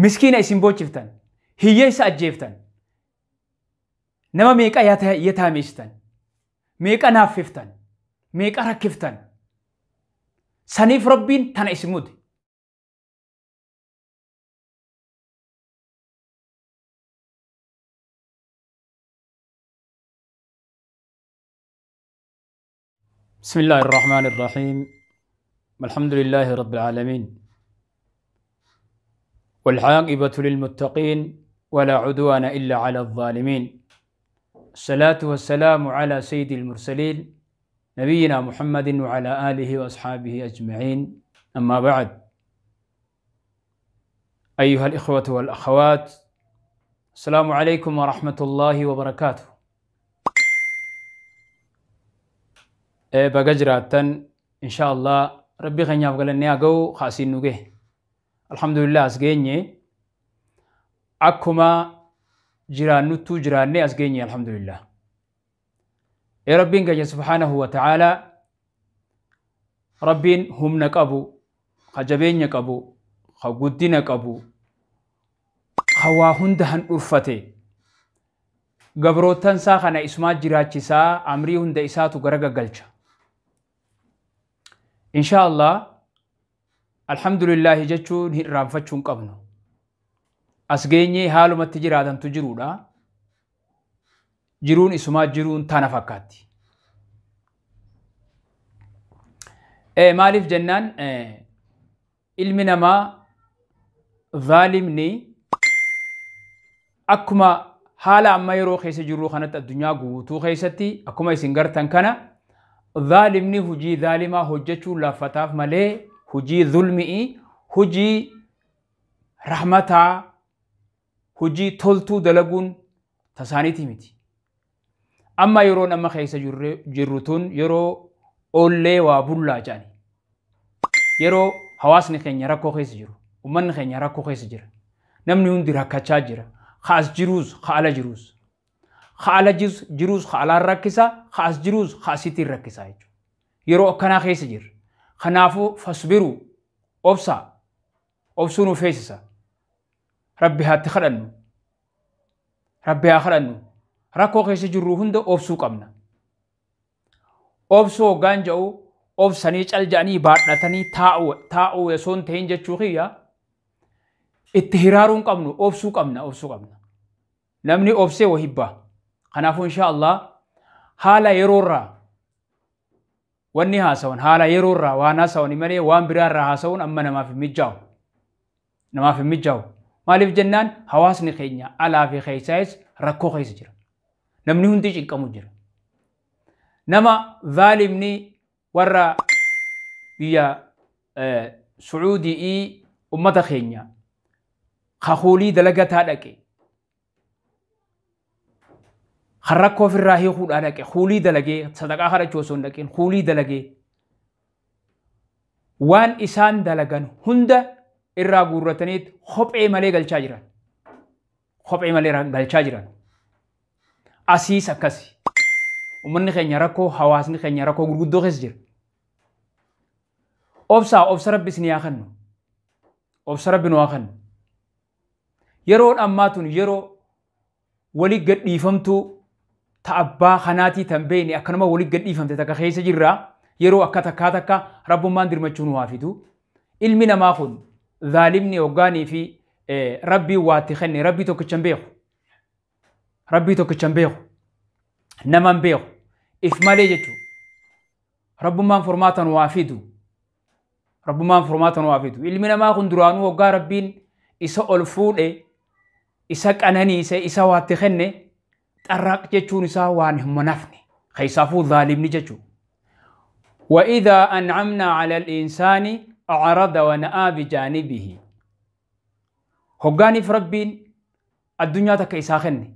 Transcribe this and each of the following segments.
مسكينة اسم بوچفتن هي اجيفتن نما ميكا يتاميستن ميكا نافيفتن ميكا ركفتن سنيف ربين تان اسمود بسم الله الرحمن الرحيم الحمد لله رب العالمين والعاقبة للمتقين ولا عدوان إلا على الظالمين الصلاة والسلام على سيد المرسلين نبينا محمد وعلى آله وأصحابه أجمعين أما بعد أيها الإخوة والأخوات السلام عليكم ورحمة الله وبركاته إيه، بقجرة إن شاء الله ربي غنيا أني أقو خاسين نجيه alhamdulillah as geenye akkuma jiraannuttuu jiraannee as geenye alhamdulillah ee rabbiin keenya subhaanahu wa ta'aalaa rabbiin humna qabu ka jabeenya qabu ka guddina qabu ka waa hunda han dhurfate gabrootansaa kana isumaa jiraachisaa amrii hunda isaatu gara gaggalcha inshaa allah alhamdulillahi jechuun hirraanfachuu hin qabnu. As geenyee haalumatti jiraatantu jiruudha. Jiruun isumaa jiruun tana fakkaatti. Maaliif jennaan ilmi namaa zaalimni akkuma haala amma yeroo keessa jirru kanatti addunyaa guutuu keessatti akkuma isin gartan kana zaalimni hujii zaalimaa hojjechuun laaffataaf malee hujii zulmi'i, hujii rahmataa, hujii toltuu dalaguun tasaaniiti miti. Amma yeroon amma keessa jirru tun yeroo oollee waa bullaa jedhani. Yeroo hawaasni keenya rakkoo keessa jiru, uummanni keenya rakkoo keessa jira, namni hundi rakkachaa jira, kaas jiruus, kaala jiruus. Kaala jiruus, kaalaan rakkisa, kaas jiruus, kaasittiin rakkisa jechuudha. Yeroo akkanaa keessa jirra. kanaafuu fasbiruu obsaa obsuu nu feesisa rabbi haatti kadhannu rabbi haa kadhannu rakkoo keessa jirru hunda obsuu qabna obsuu hoggaan jedhu obsanii calja'anii baadhatanii taa'uu osoo hin ta'in jechuu kiyya itti hiraaruun qabnu obsuu qabna obsuu qabna namni obsee wahibbaa kanaafuu inshaa Allah haala yeroorraa wanni haasawun haala yeroorraa waan haasawani malee waan biraarraa haasawuun amma namaaf hin mijaa'u. Namaaf hin mijaa'u. Maaliif jennaan hawaasni keenya alaa fi keessaayis rakkoo keessa jira. Namni hundi cinqamu jira. Nama vaalimni warra biyya Sucuudii ummata keenya kakuulii dalagataa dhaqe kan rakkoo ofirraa hiikuudhaa dhaqe huulii dalagee sadaqaa kadhachuu osoo hin dhaqin huulii dalagee waan isaan dalagan hunda irraa guurrataniit kophee malee galchaa jiran kophee malee galchaa jiran asiis akkasi uummanni keenya rakkoo hawaasni keenya rakkoo gurguddoo keessa jira obsaa obsa rabbis ni haa kannu obsa rabbi nu haa kannu yeroo dhammaa tun yeroo walii gadhiifamtuu تأبا خناتي تنبيني أكنما ولي قد إفهمت تكخيس جرا يرو أكا تكا تكا رب ما ندر مجون وافدو علمي نما خد ظالمني وقاني في ربي واتخني ربي توك تشنبيخ ربي توك تشنبيخ نمان بيخ إثمالي جتو رب ما فرماتا وافدو رب ما فرماتا وافدو علمي نما خد درانو وقا ربين إسا ألفون إسا كأناني إسا إسا واتخني xarraaq jechuun isaa waan hin manafne keessaafuu zaalimni jechuudha. وإذا أنعمنا على hoggaaniif rabbiin addunyaa takka isaa kenne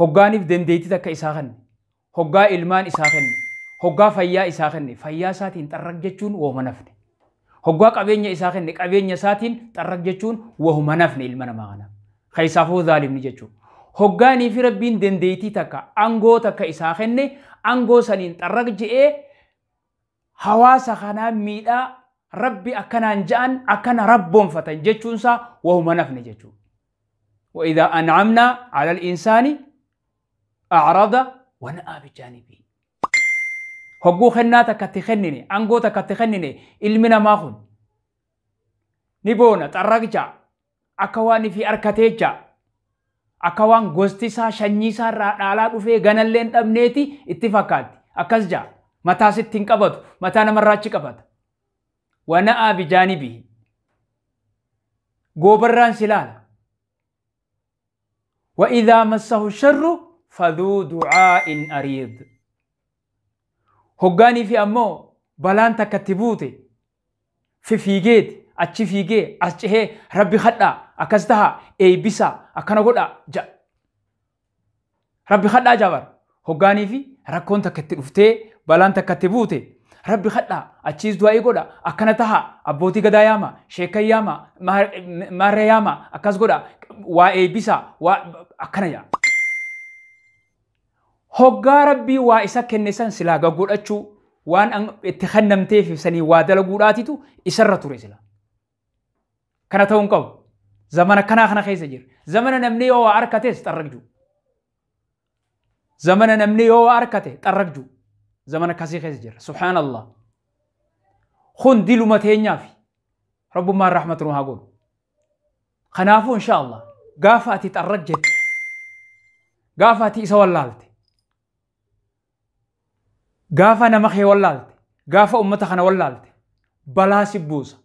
hoggaaniif dandeettii akka isaa kenne hoggaa ilmaan isaa kenne hoggaa fayyaa isaa fayyaa isaatiin jechuun isaa qabeenya isaatiin jechuun jechuudha. hoggaanii fi rabbiin dandeettii takka aangoo takka isaa kenne aangoo saniin xarraq je'ee hawaasa kanaa miidhaa rabbi akkanaan ja'an akkana rabboonfatan jechuunsaa wahuma nafne jechuudha. وإذا أنعمنا على الإنسان أعرض ونأى بجانبه هجو خنا تكتخنني أنجو تكتخنني إلمنا ما خن نبونا ترقجا أكواني في أركتيجا akka waan gosti isaa shanyii isaa irraa dhaalaa dhufee ganallee hin dhabneeti itti fakkaatti. Akkas jaa mataas ittiin qabatu mataa namarraa achi qabata. Wana'aa bijaanii bihi. Goobarraan si laala. Wa idaa masahu sharru ilaala. du'aa in ariid. Hoggaanii fi ammoo balaan takka itti buute fi fiigeeti achi fiigee as أتشي rabbi hadhaa akkas أي eebbisaa akkana godhaa ja'a. Rabbi hadhaa jaabar hoggaanii fi rakkoon itti dhuftee balaan takka itti buute rabbi hadhaa achiis du'aa godha akkana tahaa abbootii gadaa yaama sheekkan yaama maarra yaama akkas godha waa eebbisaa waa akkana yaama. Hoggaa rabbii waa isa kenne silaa gaggodhachuu waan itti hannamteef sanii waa dala dalaguudhaatitu isarra ture sila. Kana ta'uun qabu. Zamana kanaa kana keessa jira. زمن نمني أو أركته ترجو زمن نمني أو أركته ترجو زمن كسي خزجر سبحان الله خون دلو متهنيا في رب ما الرحمة روها قول خنافو إن شاء الله قافاتي ترجت قافاتي إسوى اللالتي قافا نمخي واللالتي أمتا خنا واللالتي بلا سبوسة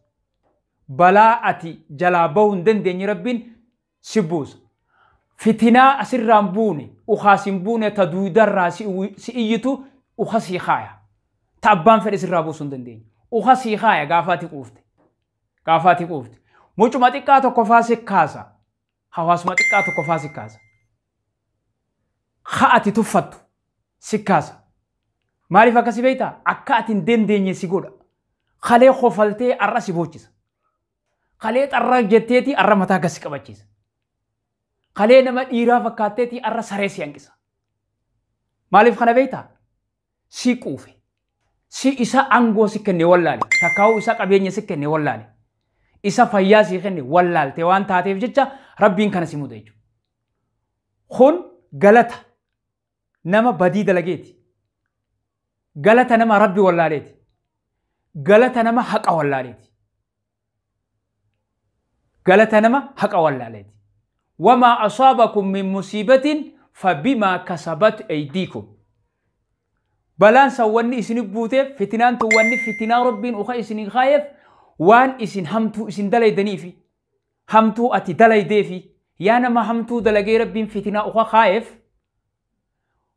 بلا أتي جلابون دندين ربين si buusa. Fitinaa asirraan buune ukaas hin buune ta duudarraa si iyyitu uka sii kaaya. Ta abbaan fedhe sirraa buusuu hin dandeenye. Uka sii kaaya gaafaati quufte. Gaafaati quufte. Mucuma xiqqaa tokko faasi kaasa. Hawaasuma xiqqaa tokko faasi kaasa. Ha'ati tuffattu si kaasa. Maaliif akkasi beektaa? Akka ati hin dandeenye si godha. Kalee kofaltee arra si boochisa. Kalee xarra jetteeti arra mataa gasi qabachiisa. kalee nama dhiiraa fakkaatteetii arra saree si hanqisa. Maaliif kana beektaa? Si quufe. Si isa aangoo si kenne wallaale. Takkaa'uu isa qabeenya si kenne wallaale. Isa fayyaa si kenne wallaalte waan taateef jecha rabbiin kana si muda jechuudha. Kun galata nama badii dalageeti. Galata nama rabbi wallaaleeti. Galata nama haqa wallaaleeti. Galata nama haqa wallaaleeti. وما أصابكم من مصيبة فبما كسبت أيديكم بلان سواني إسن بوته فتنان تواني فتنا ربين أخا إسن خايف وان إسن همتو إسن دلي دنيفي همتو أتي دلي ديفي يانا ما همتو دلقي ربين فتنا أخا خايف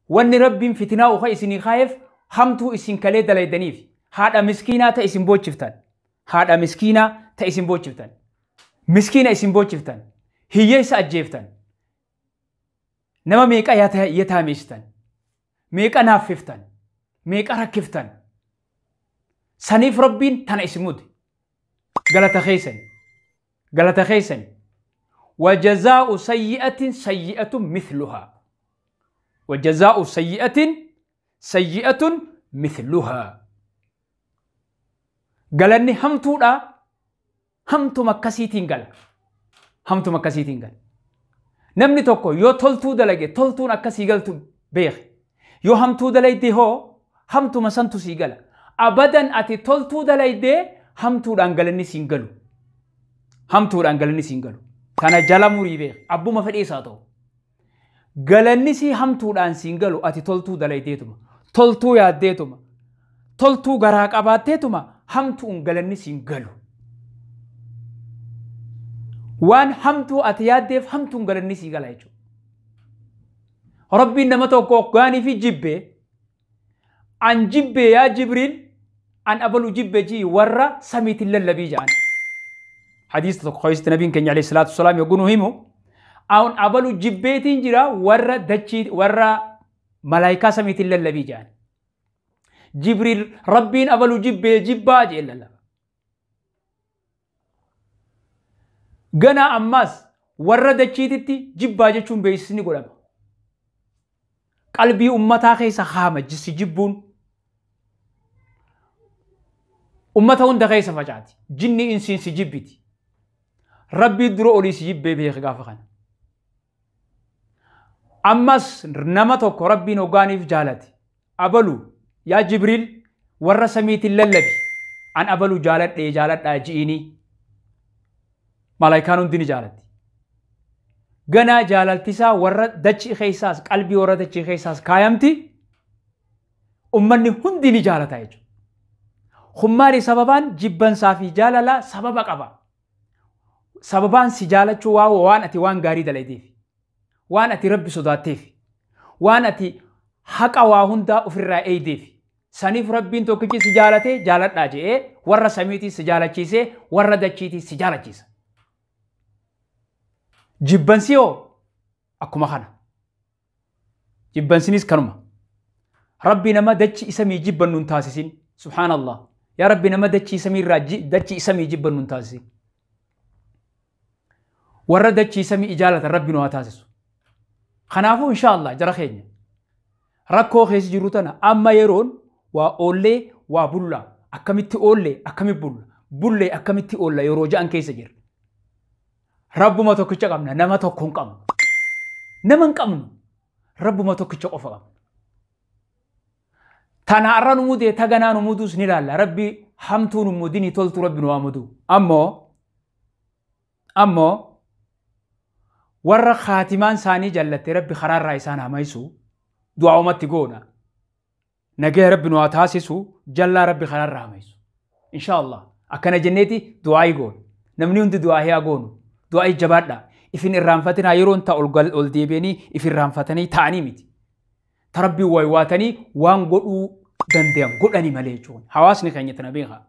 وان ربين فتنا أخا إسن خايف همتو إسن كلي دلي دنيفي هذا مسكينة تا إسن بوتشفتان هذا مسكينة تا إسن بوتشفتان مسكينة إسن بوتشفتان hiyyeessa ajjeeftan nama meeqa yataameessitan meeqa naaffiftan meeqa rakkiftan saniif rabbiin tana ismuuti galata keessan galata keessan وجزاء سيئة سيئة مثلها وجزاء سيئة سيئة مثلها قال أني همتو لا همتو مكسيتين قال hamtuma akkasiitiin gala. Namni tokko yoo toltuu dalage toltuun akkasii galtu beeke. Yoo hamtuu dalaydee hoo hamtuma santu sii gala. Abadan ati toltuu dalaydee hamtuudhaan galanni siin galu. Hamtuudhaan galanni siin galu. Kana jala murii beeke. Abbuma fedheesaa ta'u. Galanni sii hamtuudhaan siin galu ati toltuu dalaydeetuma. Toltuu yaaddeetuma. Toltuu garaa qabaatteetuma hamtuun galanni siin galu. waan hamtuu ati yaaddeef hamtuun galanni sii gala jechuudha. Rabbiin nama tokko gaanii fi jibbee an jibbee yaa jibriin an abalu jibbee jii warra samiitiin lallabii ja'an. Hadiisa tokko ho'isti nabiin keenya alayhi salaatu salaam yoo gunu himu an abalu jibbeetiin jira warra dachii warra malaayikaa samiitiin lallabii ja'an. Jibriil rabbiin abalu jibbee jibbaa jeellala. Ganaa ammaas warra dachiititti jibbaa jechuun beeksisi godama godhama. Qalbii ummataa keessa haama jisi jibbuun. Ummata hunda keessa facaati. Jinni insiinsi jibbiti. Rabbii dura olii si jibbee beeka gaafa kana. Ammas nama tokko rabbiin hoggaaniif jaalate. Abalu yaa Jibriil warra samiitiin lalladi An abalu jaaladhee jaaladhaa ji'ini malaayikaan hundin jaalatti. Ganaa jaalaltisaa warra dachii keessaas qalbii warra dachii keessaas kaayamti ummanni hundi ni jaalata jechuudha. Hummaadhi sababaan jibbansaa fi jaalalaa sababa qaba. Sababaan si jaalachuu waan ati waan gaarii dalateef waan ati rabbi sodaatteef waan ati haqa waa hundaa ofirraa eeydeef saniif rabbiin tokkichi si jaalatee jaaladhaa je'ee warra samiitii si jaalachiisee warra dachiitii si jaalachiisa. jibbansi hoo akkuma kana jibbansiinis kanuma rabbi nama dachi isa mii jibbannu hin taasisin subhaanallah yaa rabbi nama dachi isa mii miirraa dachi isa mii jibbannu hin taasisin warra dachi isa mii ijaalatan rabbi nu haa taasisu kanaafuu inshaallah jara keenya rakkoo keessa jiru tana amma yeroon waa oollee waa bulla akkamitti oollee akkamitti bulla bullee akkamitti oolla yeroo ja'an keessa jira rabbuma tokkicha qabna nama tokko hin qabnu nama hin qabnu rabbuma tokkicha qofa qabna tana arra nu mudee taganaa nu muduus ni ilaalla rabbi hamtuu nu mudinii toltu rabbi nu waa mudu ammoo ammoo warra kaatimaan isaanii jallatte rabbi karaarraa isaan hamaysu du'aa'umatti goona nagee rabbi nu haa taasisu jallaa rabbi karaarraa hamaysu insha allah akkana jenneeti du'aayi goonu namni hundi du'aa hiyaa goonu du'aa jabaadha. Ifin irraanfatinaa yeroon ta'a ol deebi'anii if irraanfatanii taa'anii miti. Tarabbiin wayi waatanii waan godhuu danda'an godhanii malee jechuudha. Hawaasni keenya tana beekaa.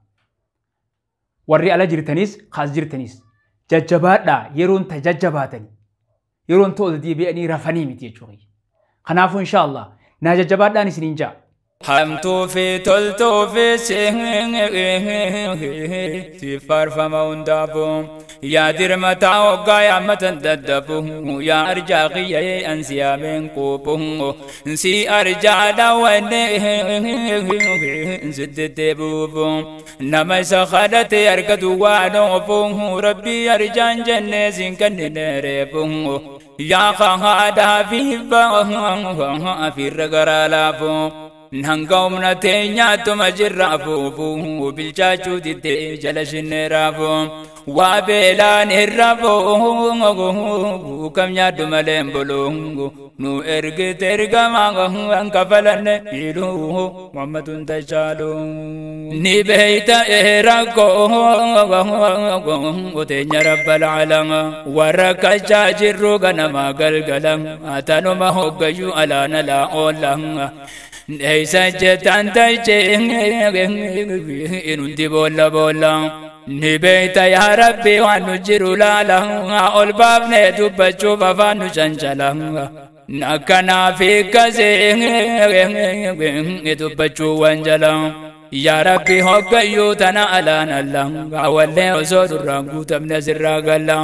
Warri ala jirtanis kaas jirtanis jajjabaadhaa yeroon ta jajjabaatanii yeroon ta ol deebi'anii rafanii miti jechuudha. Kanaafuu inshaallah naa jajjabaadhaan isiniin ja'a. Hamtuu fi toltuu fi si farfama hundaafu. يا درمتا وقايا متنددفه يا أرجاقي أنسيا من قوبه نسي أرجع لونه زد دبوب نما سخلت يركض وعنوفه ربي يرجان جنز كن نريبه يا خهادا في باه في الرقر لافه نهنقومنا تينيا تمجرافو فوهو بالجاجو دي جلشن رافو وابلان الرافو كم يادو ملين بلوهو نو ارق ترقى ماغو انكفلن إلوه محمد تشالو نبيت إيراكو تينيا رب العالم ورك جاجر غنما قلقلم أتنو ما هو قيو ألانا لا أولا Neisajjetaan ta'ichee nuti boolla boolla. Ni beekta yaa rabbi waan nu jiru laala. Ol baafnee dubbachuuf afaan nu shancala. Akkanaa fi kasee dubbachuu waan jala. Yaa rabbi hoggayyuu tana alaan alla. Awwallee osoo durraan guutamne sirraa galla.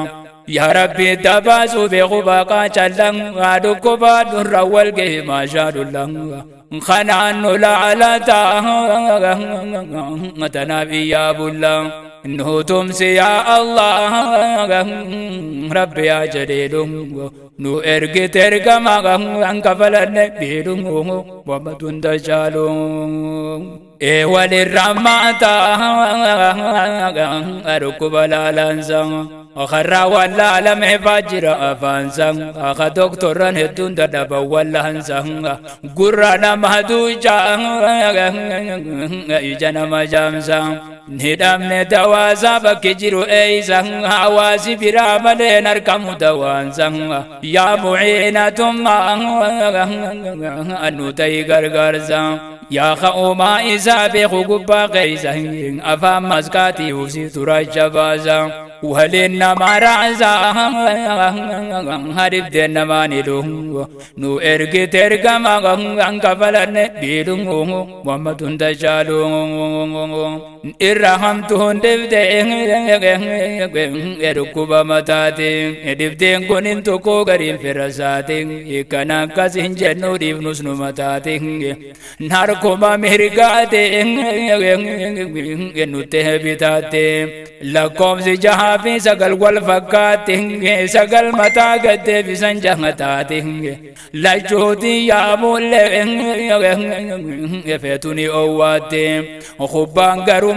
يا ربي تباسو بغبا قاچا لنغا دكبا در والقه ما شاد لنغا خنان لعلى متنا يا بلا انه تمسي يا الله ربي يا جليل نو ارقي ترقى ما انك فلنبيل وما تنتشالون وللرماتا اركب لا أخرى ولا لم فاجر أفانسا أخا دكتورا هدون دبا ولا هنسا قرانا مهدوجا إجانا مجامسا ندم ندوازا زان أيسا حواسي براما لنركم دوانسا يا معينة ما أنو تيغر غرزا يا ما إذا بخو قبا قيزا أفا مزكاتي وزي ترى جبازا ولنا ما رعزا هرب دنا ما نلوه نو ارق ترقى ما غنقبلن بيلوه محمد دجالوه irrahamtu hun dhibde dhukkuba mataati dhibdeen kun hin tokko gariin firasaati kan akkas hin jennuudhiif nus nu mataati narkoma mirgaate nutti bitaate lakkoomsi jahaa fi sagal wal fakkaate sagal mataa gattee bisan jaha taate lachuuti yaamulle feetuni owwaate hubbaan garuu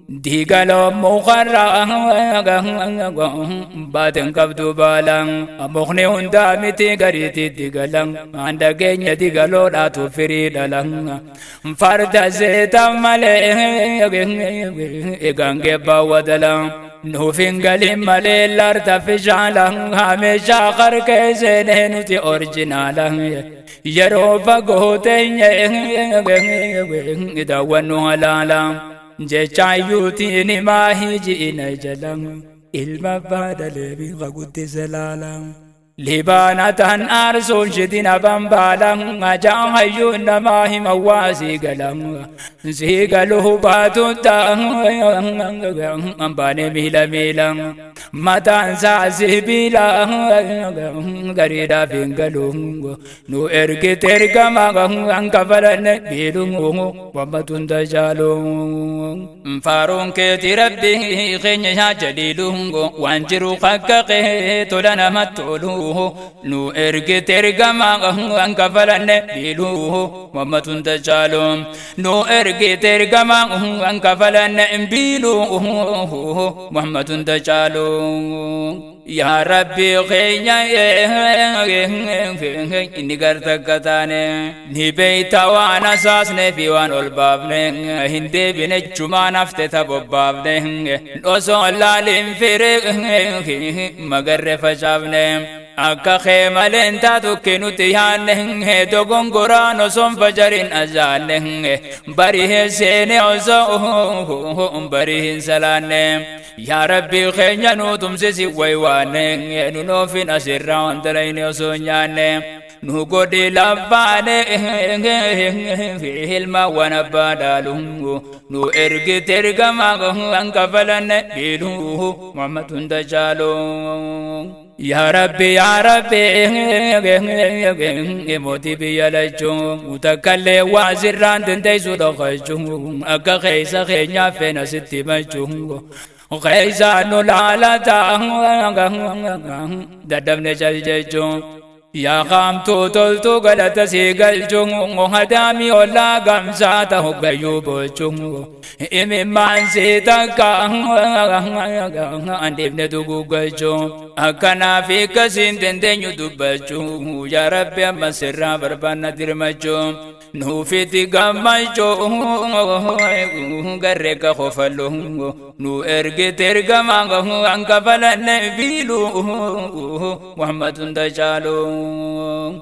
diigaloo mukarra baatin qabdu baalan mukni hundaa miti gariitti digalan handa keenya digaloodhaatu firii dhalan farda seetan malee gange baawwadalan nuufin galin malee larta fishaalan hamishaa qarqee seenee nuti orjinaalan yeroo fagoo teenya daawwannu halaalan. jechaayuutiin himaa hiji'ina jalan ilma baadaleef qagutti zalaalaan. libaanatan aarsuun shitina bambaalan ajaan hayyuu namaa himawaa siigalan siigaluhu baatutta ambaane miila miilan mataan isaa sibiila gariidhaaf hin galu nu ergite ergama hankafalanne biilu wammatun tajaalu faaruun keeti rabbi keenya jaliilu waan jiru qaqqaqee tola namatti oolu بيلوه نو إرك ترك ما أنك فلن بيلوه وما تنتشالو نو إرك ترك ما أنك فلن بيلوه وما تنتشالو يا ربي خيا إني قرتك كتاني نبي توانا ساسني في وان البابني هندي بنجما نفت تببابني نوصو لالين فريق مقر فشابني akka keemaleen taatukkii nuti yaanne hinhe dogongoraan osoon fajarin ajaanne hinhe barihe seene oso barihin salaanne yaa rabbii keenya nuu tumsisi waywaanne hinhe nunoofin asirraa wantalayne osoo nyaanne نقول لبان هلما ونبادالهم نو ارق ترق ما انقفلن بيلوه محمد تجالون يا ربي يا ربي موتي بي لجو متكل وازران دندي زود خجو اك خيسا خينيا فين ستي مجو خيسا نلالا تا ددم نجل ججو yaa qaamtuu toltuu galatasii galchuun hadaamii ollaa gamsaa ta'u gayyuu bulchuun imimmaan sii takka andeemne duguuggalchuun akkanaa fi akkasiin dandeenyu dubbachuun yaa rabbi amma sirraa barbaanna dirmachuun. نوفيتي غاما جو غرق خفلو نو ارغي ترغا مانغا انقبل النبيلو محمد دجالو